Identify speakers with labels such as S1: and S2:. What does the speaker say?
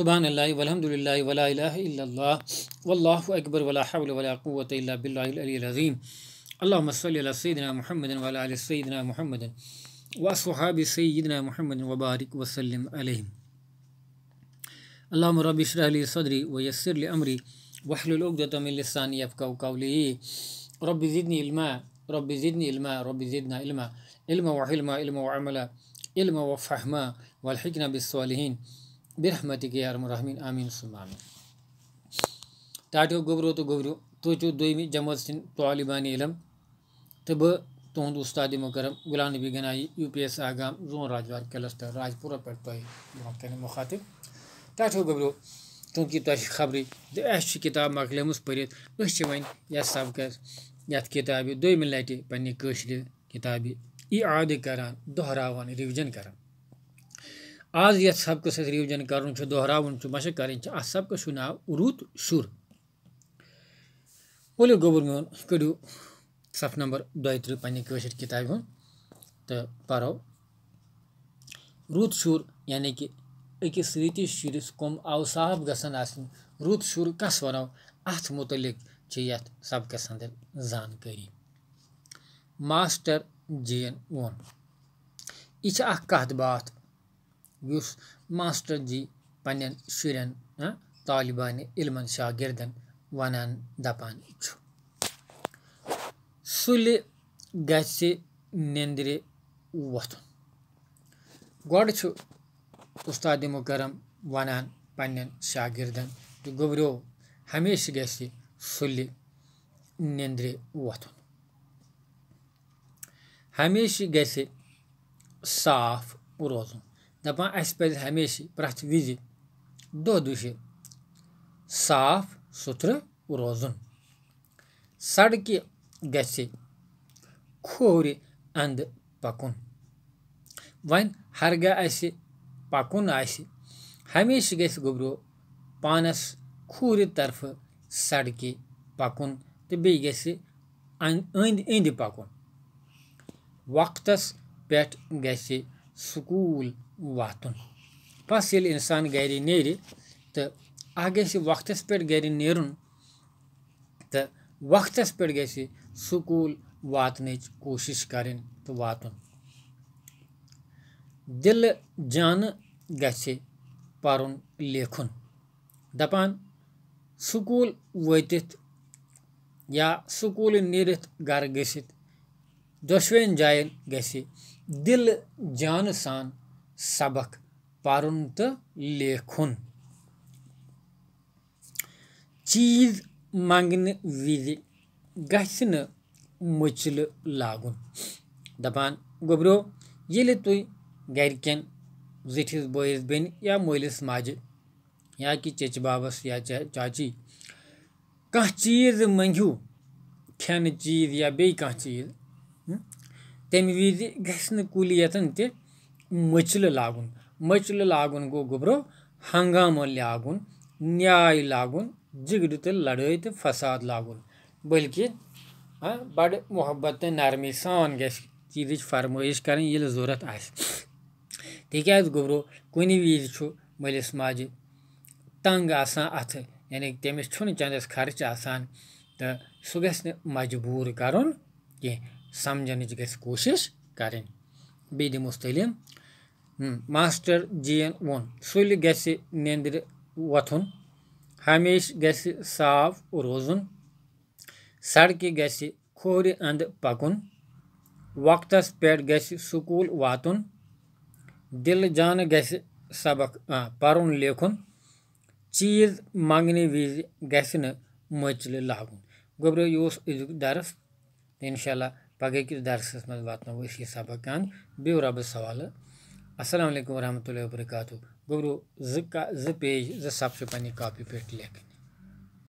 S1: سبحان الله والحمد لله ولا إله إلا الله والله أكبر ولا حول ولا قوة إلا بالله العلي العظيم اللهم صل على سيدنا محمد وعلى آل سيدنا محمد وأصحاب سيدنا محمد وبارك وسلم عليهم اللهم رب اشرح لي صدري ويسر لي أمري واحلل عقدة من لساني يفقهوا قولي رب زدني علما رب زدني علما رب زدنا علما علما وحلما علما وعملا علما وفهما والحكمة بالصالحين کے یارم الرحمین آمین صحیح ٹاٹو گوبرو تو گوبرو تو چو د جما سن طالبان علم تو بہ تہد استاد مکرم غلام نبی گنائی یو پی ایس آغام زون راجوار قلسٹر راجپورہ پہن مخاطب ٹاٹو گبرو چونکہ تہو مکلیم یا اس یت کتابہ دم لٹ پہشر کتاب کران دہرا ریوجن کران آج یع سبق سر روجن کر دہراؤن مشق کریں سبق نا رت شر اولیے گوبر میون کرو صف نمبر دیتر پہش کتاب تو پڑو روت شر یعنی کہ اکس شرس کم اوصاف گن روت شر کس ونو ات متعلق یعنی سبقس اندر زانکاری ماسٹر جین ون یہ بات Yus masterci panen shiren talibani ilman shagirdan vanan dapan chu. Sule gayse nendire vatun. Gorçu ustad-ı mukarrem vanan panen shagirdan gobro hamish gayse sule nendire vatun. Hamish gayse saf urozun. دپان اس پہ ہمیشہ پریت وز دہ دش صاف ستھر روز سڑکہ گھر کھور اند پکن ون ہرگاہ اس پکن آس ہمیشہ گھر گبرو پانس کھور طرف سڑکہ پکن تو بی گند اند پکن وقت پہ گھر سکول واتن بس یل انسان گر نیر تو گھے وقتس پہ گر نیر تو وقتس پہ گھے سکول واتن کوشش کریں تو واتن دل جان گھے پرن لیکھن دپان سکول وتھ یا سکول نیرت گھر گھت دشوین جائن گھل جان سان سبق چیٖز چیز وِزِ گژھِ نہٕ مُچلہٕ لاگُن گبرو یہ ییٚلہِ تُہۍ گَرِکٮ۪ن زِٹھِس بٲیِس بیٚنہِ یا یا بابَس یا چاچی کانٛہہ چیز منگیو کھٮ۪نہٕ چیز یا کانٛہہ چیز تمہ وز گھن کلیتن تہ مچل لاگن مچل لاگن گو گوبرو ہنگامہ لاگن نیائے لاگن جگڑ تو لڑائی تو فساد لاگن بلکہ ہاں، بڑ محبت تو نرمی سان گھس چیز فرمائش کریں یل ضرورت آک گوبرو کن وز ملس ماجہ تنگ آسان ات یعنی تمس چندس خرچ آسان تو سہ گھس مجبور کرن کی سمجھنے جگہ کوشش کریں بی دی تعلیم ماسٹر جین ون سولی گے سے نیندر وطن ہمیش گے سے ساف روزن سڑکی گے سے کھوری اند پکن وقت اس پیٹ گے سے سکول واتن دل جان گے سے سبق پرن لیکن چیز مانگنی ویز گے سے نمچل لاغن گبرو یوس ایزک درس پگہ کس درسہ من واتن یہ سبق ان بو ر سوالہ السلام علیکم ورحمۃ اللہ وبرکاتہ گوبرو زیج ز سبش پہ کاپی پک